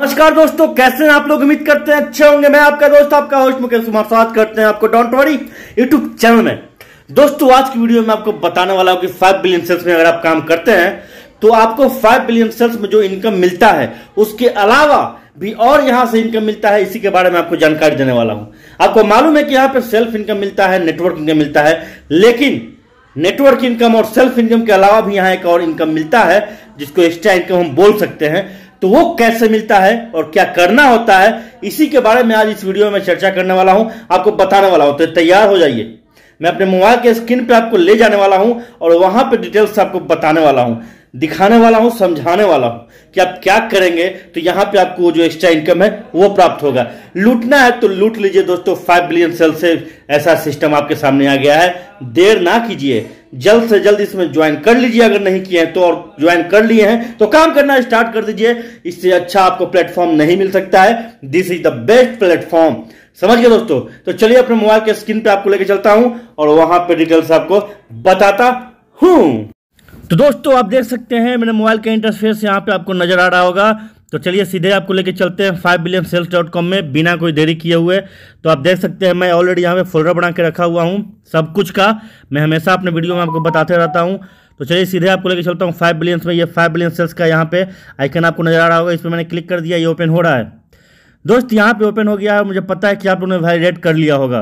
नमस्कार दोस्तों कैसे हैं आप लोग उम्मीद करते हैं अच्छे होंगे मैं आपका दोस्त आपका होस्ट मुकेश कुमार साथ करते हैं आपको डोंट वरी यूट्यूब चैनल में दोस्तों आज की वीडियो में आपको बताने वाला हूँ कि 5 बिलियन सेल्स में अगर आप काम करते हैं तो आपको 5 बिलियन सेल्स में जो इनकम मिलता है उसके अलावा भी और यहाँ से इनकम मिलता है इसी के बारे में आपको जानकारी देने वाला हूं आपको मालूम है कि यहाँ पे सेल्फ इनकम मिलता है नेटवर्क इनकम मिलता है लेकिन नेटवर्क इनकम और सेल्फ इनकम के अलावा भी यहाँ एक और इनकम मिलता है जिसको एक्स्ट्रा इनकम हम बोल सकते हैं तो वो कैसे मिलता है और क्या करना होता है इसी के बारे में आज इस वीडियो में चर्चा करने वाला हूं आपको बताने वाला हूं तो तैयार हो जाइए मैं अपने मोबाइल के स्क्रीन पे आपको ले जाने वाला हूं और वहां पे डिटेल्स आपको बताने वाला हूं दिखाने वाला हूं समझाने वाला हूं कि आप क्या करेंगे तो यहां पे आपको जो एक्स्ट्रा इनकम है वो प्राप्त होगा लूटना है तो लूट लीजिए दोस्तों फाइव बिलियन सेल से ऐसा सिस्टम आपके सामने आ गया है देर ना कीजिए जल्द से जल्द इसमें ज्वाइन कर लीजिए अगर नहीं किए हैं तो और ज्वाइन कर लिए हैं तो काम करना स्टार्ट कर दीजिए इससे अच्छा आपको प्लेटफॉर्म नहीं मिल सकता है this is the best platform समझ गए दोस्तों तो चलिए अपने मोबाइल के स्क्रीन पे आपको लेके चलता हूं और वहां पे डिटेल्स आपको बताता हूं तो दोस्तों आप देख सकते हैं मेरे मोबाइल के इंटरफेस यहाँ पे आपको नज़र आ रहा होगा तो चलिए सीधे आपको लेके चलते हैं five billion sales dot com में बिना कोई देरी किए हुए तो आप देख सकते हैं मैं ऑलरेडी यहाँ पे फोल्डर बना के रखा हुआ हूँ सब कुछ का मैं हमेशा अपने वीडियो में आपको बताते रहता हूँ तो चलिए सीधे आपको लेके चलता हूँ फाइव बिलियंस में ये फाइव बिलियन सेल्स का यहाँ पे आइकन आपको नजर आ रहा होगा इस पर मैंने क्लिक कर दिया ये ओपन हो रहा है दोस्त यहाँ पे ओपन हो गया है मुझे पता है कि आप लोगों ने वैलिडेट कर लिया होगा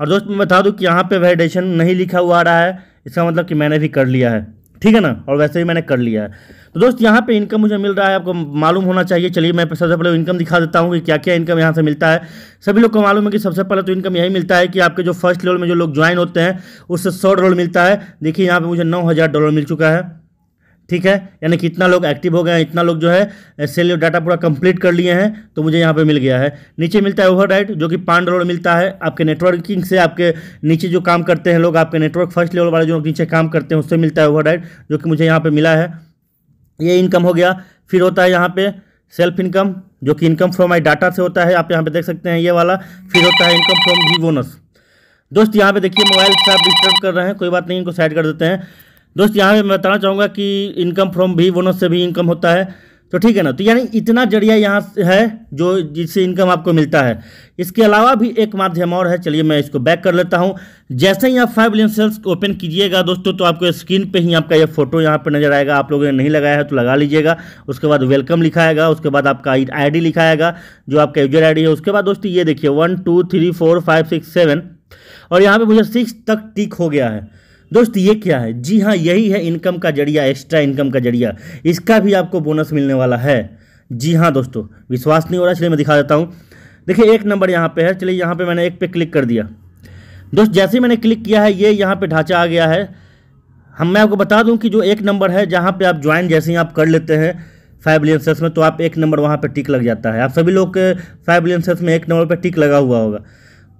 और दोस्त मैं बता दूँ कि यहाँ पे वैलिडेशन नहीं लिखा हुआ आ रहा है इसका मतलब कि मैंने भी कर लिया है ठीक है ना और वैसे ही मैंने कर लिया है तो दोस्त यहाँ पे इनकम मुझे मिल रहा है आपको मालूम होना चाहिए चलिए मैं सबसे पहले इनकम दिखा देता हूँ कि क्या क्या इनकम यहाँ से मिलता है सभी लोग को मालूम है कि सबसे पहले तो इनकम यही मिलता है कि आपके जो फर्स्ट लेवल में जो लोग ज्वाइन होते हैं उससे सौ डॉलर मिलता है देखिए यहाँ पर मुझे नौ डॉलर मिल चुका है ठीक है यानी कि इतना लोग एक्टिव हो गए हैं इतना लोग जो है सेल डाटा पूरा कंप्लीट कर लिए हैं तो मुझे यहाँ पे मिल गया है नीचे मिलता है ओवर जो कि पाँच डॉलर मिलता है आपके नेटवर्किंग से आपके नीचे जो काम करते हैं लोग आपके नेटवर्क फर्स्ट लेवल वाले जो लोग नीचे काम करते हैं उससे मिलता है ओवर जो कि मुझे यहाँ पर मिला है ये इनकम हो गया फिर होता है यहाँ पर सेल्फ इनकम जो कि इनकम फ्रॉम आई डाटा से होता है आप यहाँ पर देख सकते हैं ये वाला फिर होता है इनकम फ्रॉम वी बोनस दोस्त यहाँ पे देखिए मोबाइल से आप डिस्टर्ब कर रहे हैं कोई बात नहीं इनको साइड कर देते हैं दोस्त यहाँ पे मैं बताना चाहूँगा कि इनकम फ्रॉम भी बोनस से भी इनकम होता है तो ठीक है ना तो यानी इतना जरिया यहाँ है जो जिससे इनकम आपको मिलता है इसके अलावा भी एक माध्यम और है चलिए मैं इसको बैक कर लेता हूँ जैसे ही आप फाइव लेन सेल्स ओपन कीजिएगा दोस्तों तो आपको स्क्रीन पे ही आपका ये फोटो यहाँ पे नजर आएगा आप लोगों ने नहीं लगाया है तो लगा लीजिएगा उसके बाद वेलकम लिखाएगा उसके बाद आपका आईडी लिखाएगा जो आपका यूजर आई है उसके बाद दोस्तों ये देखिए one two three four five six seven और यहाँ पर मुझे सिक्स तक टिक हो गया है दोस्त ये क्या है जी हाँ यही है इनकम का जरिया एक्स्ट्रा इनकम का जरिया इसका भी आपको बोनस मिलने वाला है जी हाँ दोस्तों विश्वास नहीं हो रहा चलिए मैं दिखा देता हूँ देखिए एक नंबर यहाँ पे है चलिए यहाँ पे मैंने एक पे क्लिक कर दिया दोस्त जैसे ही मैंने क्लिक किया है ये यहाँ पे ढांचा आ गया है हम मैं आपको बता दूँ कि जो एक नंबर है जहाँ पे आप ज्वाइन जैसे ही आप कर लेते हैं फाइव बिलियन में तो आप एक नंबर वहाँ पे टिक लग जाता है आप सभी लोग के फाइव बिलियन में एक नंबर पर टिक लगा हुआ होगा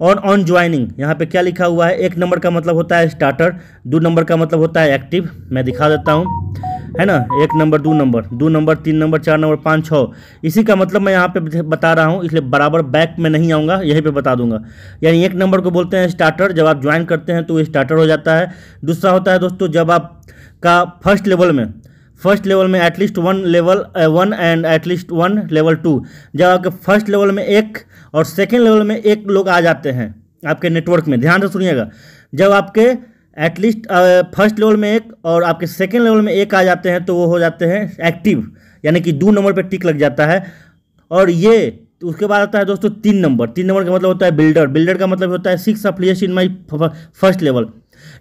और ऑन ज्वाइनिंग यहाँ पे क्या लिखा हुआ है एक नंबर का मतलब होता है स्टार्टर दो नंबर का मतलब होता है एक्टिव मैं दिखा देता हूँ है ना एक नंबर दो नंबर दो नंबर तीन नंबर चार नंबर पाँच छः इसी का मतलब मैं यहाँ पे बता रहा हूँ इसलिए बराबर बैक में नहीं आऊँगा यहीं पे बता दूंगा यानी एक नंबर को बोलते हैं स्टार्टर जब आप ज्वाइन करते हैं तो स्टार्टर हो जाता है दूसरा होता है दोस्तों जब आप का फर्स्ट लेवल में फर्स्ट लेवल में at least one level one and at least one level two जब आपके फर्स्ट लेवल में एक और सेकेंड लेवल में एक लोग आ जाते हैं आपके नेटवर्क में ध्यान से सुनिएगा जब आपके एटलीस्ट फर्स्ट लेवल में एक और आपके सेकेंड लेवल में एक आ जाते हैं तो वो हो जाते हैं एक्टिव यानी कि दो नंबर पर टिक लग जाता है और ये तो उसके बाद आता है दोस्तों तीन नंबर तीन नंबर का मतलब होता है बिल्डर बिल्डर का मतलब होता है six affiliates in my first level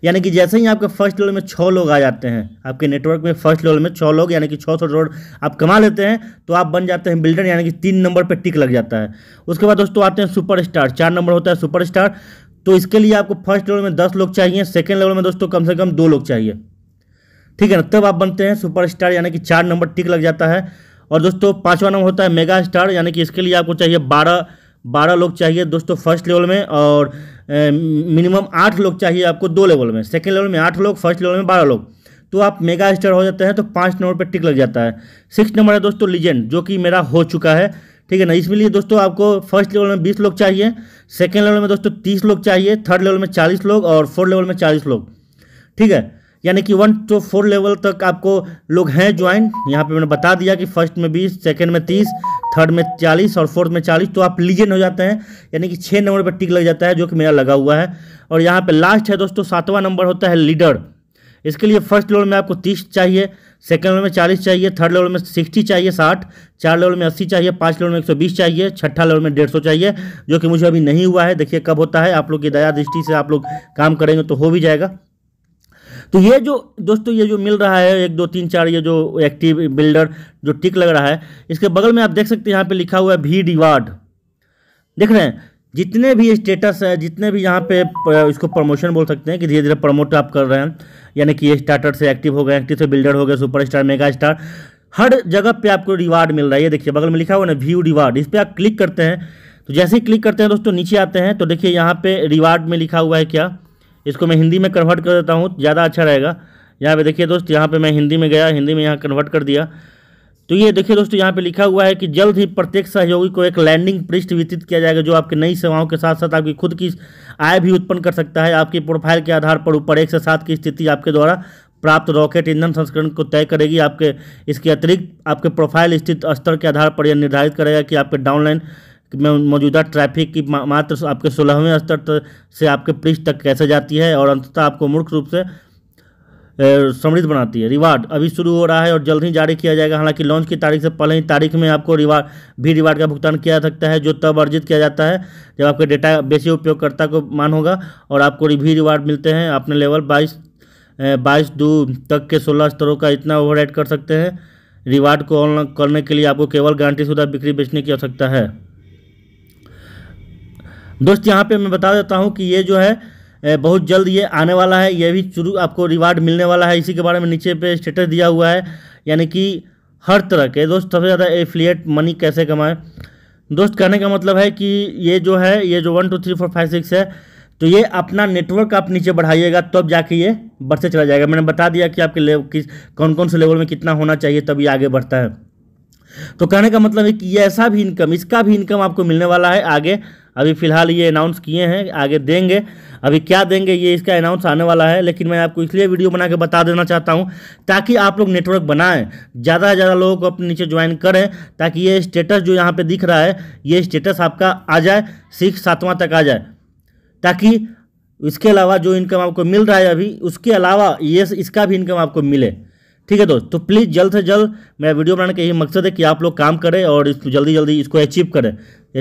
यानी कि जैसे ही आपके फर्स्ट लेवल में छः लोग आ जाते हैं आपके नेटवर्क में फर्स्ट लेवल में छः लोग यानी कि छः सौ करोड़ आप कमा लेते हैं तो आप बन जाते हैं बिल्डर यानी कि तीन नंबर पर टिक लग जाता है उसके बाद दोस्तों आते हैं सुपर स्टार चार नंबर होता है सुपर स्टार तो इसके लिए आपको फर्स्ट लेवल में दस लोग चाहिए सेकेंड लेवल में दोस्तों कम से कम दो लोग चाहिए ठीक है ना तब आप बनते हैं सुपर स्टार यानी कि चार नंबर टिक लग जाता है और दोस्तों पाँचवा नंबर होता है मेगा स्टार यानी कि इसके लिए आपको चाहिए बारह बारह लोग चाहिए दोस्तों फर्स्ट लेवल में और मिनिमम आठ लोग चाहिए आपको दो लेवल में सेकेंड लेवल में आठ लोग फर्स्ट लेवल में बारह लोग तो आप मेगा स्टार हो जाते हैं तो पाँच नंबर पर टिक लग जाता है सिक्स नंबर है दोस्तों लीजेंड जो कि मेरा हो चुका है ठीक है ना इसलिए दोस्तों आपको फर्स्ट लेवल में बीस लोग चाहिए सेकेंड लेवल में दोस्तों तीस लोग चाहिए थर्ड लेवल में चालीस लोग और फोर्थ लेवल में चालीस लोग ठीक है यानी कि वन टू फोर लेवल तक आपको लोग हैं ज्वाइन यहाँ पे मैंने बता दिया कि फर्स्ट में बीस सेकेंड में तीस थर्ड में चालीस और फोर्थ में चालीस तो आप लीजेंड हो जाते हैं यानी कि छः नंबर पर टिक लग जाता है जो कि मेरा लगा हुआ है और यहाँ पर लास्ट है दोस्तों सातवां नंबर होता है लीडर इसके लिए फर्स्ट लेवल में आपको तीस चाहिए सेकेंड लेवल में चालीस चाहिए थर्ड लेवल में सिक्सटी चाहिए साठ चार लेवल में अस्सी चाहिए पाँच लेवल में एक सौ बीस चाहिए छठा लेवल में डेढ़ सौ चाहिए जो कि मुझे अभी नहीं हुआ है देखिए कब होता है आप लोग की दया दृष्टि से आप लोग काम करेंगे तो हो भी जाएगा तो ये जो दोस्तों ये जो मिल रहा है एक दो तीन चार ये जो एक्टिव बिल्डर जो टिक लग रहा है इसके बगल में आप देख सकते हैं यहाँ पे लिखा हुआ है भी रिवार्ड देख रहे हैं जितने भी स्टेटस है जितने भी यहाँ पे इसको प्रमोशन बोल सकते हैं कि धीरे धीरे प्रमोट आप कर रहे हैं यानी कि ये स्टार्टर से एक्टिव हो गए एक्टिव से बिल्डर हो गए सुपर स्टार मेगा स्टार हर जगह पे आपको रिवार्ड मिल रहा है ये देखिए बगल में लिखा हुआ ना व्यू रिवार्ड इस पर आप क्लिक करते हैं तो जैसे ही क्लिक करते हैं दोस्तों नीचे आते हैं तो देखिए यहाँ पे रिवार्ड में लिखा हुआ है क्या इसको मैं हिंदी में कन्वर्ट कर देता हूँ ज़्यादा अच्छा रहेगा यहाँ पे देखिए दोस्त यहाँ पे मैं हिंदी में गया हिंदी में यहाँ कन्वर्ट कर दिया तो ये देखिए दोस्तों यहाँ पे लिखा हुआ है कि जल्द ही प्रत्येक सहयोगी को एक लैंडिंग पृष्ठ वितरित किया जाएगा जो आपकी नई सेवाओं के साथ साथ आपकी खुद की आय भी उत्पन्न कर सकता है आपकी प्रोफाइल के आधार पर ऊपर एक से सात की स्थिति आपके द्वारा प्राप्त रॉकेट ईंधन संस्करण को तय करेगी आपके इसके अतिरिक्त आपके प्रोफाइल स्थित स्तर के आधार पर यह निर्धारित करेगा कि आपके डाउनलाइन मौजूदा ट्रैफिक की मात्र आपके सोलहवें स्तर से आपके पृष्ठ तक कैसे जाती है और अंततः आपको मूर्ख रूप से समृद्ध बनाती है रिवार्ड अभी शुरू हो रहा है और जल्द ही जारी किया जाएगा हालांकि लॉन्च की तारीख से पहले ही तारीख में आपको रिवार्ड भी रिवार्ड का भुगतान किया जा सकता है जो तब अर्जित किया जाता है जब आपके डेटा बेसी उपयोगकर्ता को मान होगा और आपको भी रिवार्ड मिलते हैं अपने लेवल बाईस बाईस दो तक के सोलह स्तरों का इतना ओवर कर सकते हैं रिवार्ड को ऑनलाइन करने के लिए आपको केवल गारंटी शुदा बिक्री बेचने की आवश्यकता है दोस्त यहाँ पे मैं बता देता हूँ कि ये जो है बहुत जल्द ये आने वाला है ये भी शुरू आपको रिवार्ड मिलने वाला है इसी के बारे में नीचे पे स्टेटस दिया हुआ है यानी कि हर तरह के दोस्त सबसे ज़्यादा एफिलियट मनी कैसे कमाएं दोस्त कहने का मतलब है कि ये जो है ये जो one two three four five six है तो ये अपना नेटवर्क आप नीचे बढ़ाइएगा तब तो जाके ये बढ़ते चला जाएगा मैंने बता दिया कि आपके लेवल किस कौन कौन से लेवल में कितना होना चाहिए तब ये आगे बढ़ता है तो कहने का मतलब है कि ये ऐसा भी इनकम इसका भी इनकम आपको मिलने वाला है आगे अभी फ़िलहाल ये अनाउंस किए हैं आगे देंगे अभी क्या देंगे ये इसका अनाउंस आने वाला है लेकिन मैं आपको इसलिए वीडियो बना के बता देना चाहता हूँ ताकि आप लोग नेटवर्क बनाएं ज़्यादा से ज़्यादा लोगों को अपने नीचे ज्वाइन करें ताकि ये स्टेटस जो यहाँ पर दिख रहा है ये स्टेटस आपका आ जाए सिक्स सातवां तक आ जाए ताकि इसके अलावा जो इनकम आपको मिल रहा है अभी उसके अलावा ये इसका भी इनकम आपको मिले ठीक है दोस्त तो प्लीज़ जल्द से जल्द मेरा वीडियो बनाने का यही मकसद है कि आप लोग काम करें और इसको जल्दी जल्दी इसको अचीव करें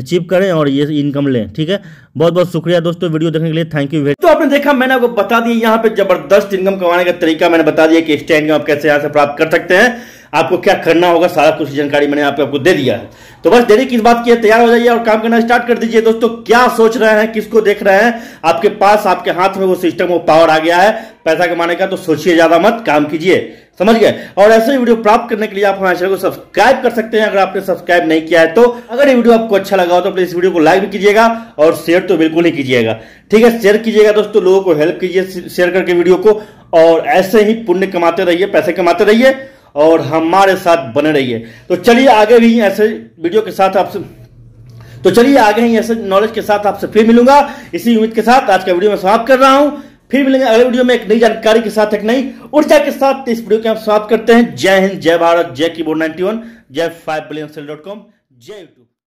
अचीव करें और ये इनकम लें ठीक है बहुत बहुत शुक्रिया दोस्तों वीडियो देखने के लिए थैंक यू वेरी तो आपने देखा मैंने आपको बता दिया यहाँ पे जबरदस्त इनकम कमाने का तरीका मैंने बता दिया कि एक्स्ट्रा इनकम आप कैसे यहाँ से प्राप्त कर सकते हैं आपको क्या करना होगा सारा कुछ जानकारी मैंने आपको आपको दे दिया है तो बस देरी किस बात की है तैयार हो जाइए और काम करना स्टार्ट कर दीजिए दोस्तों क्या सोच रहे हैं किसको देख रहे हैं आपके पास आपके हाथ में वो सिस्टम वो पावर आ गया है पैसा कमाने का तो सोचिए ज्यादा मत काम कीजिए समझ गए और ऐसे वीडियो प्राप्त करने के लिए आप हमारे चैनल को सब्सक्राइब कर सकते हैं अगर आपने सब्सक्राइब नहीं किया है तो अगर ये वीडियो आपको अच्छा लगा हो तो प्लीज इस वीडियो को लाइक भी कीजिएगा और शेयर तो बिल्कुल ही कीजिएगा ठीक है शेयर कीजिएगा दोस्तों लोगों को हेल्प कीजिए शेयर करके वीडियो को और ऐसे ही पुण्य कमाते रहिए पैसे कमाते रहिए और हमारे साथ बने रहिए तो चलिए आगे भी ऐसे वीडियो के साथ आपसे तो चलिए आगे ही ऐसे नॉलेज के साथ आपसे फिर मिलूंगा इसी उम्मीद के साथ आज का वीडियो में समाप्त कर रहा हूं फिर मिलेंगे अगले वीडियो में एक नई जानकारी के साथ एक नई ऊर्जा के साथ इस वीडियो के हम स्वागत करते हैं जय हिंद जय भारत जय की बोर्ड नाइनटी वन जय five billion sale dot com जय यूट्यूब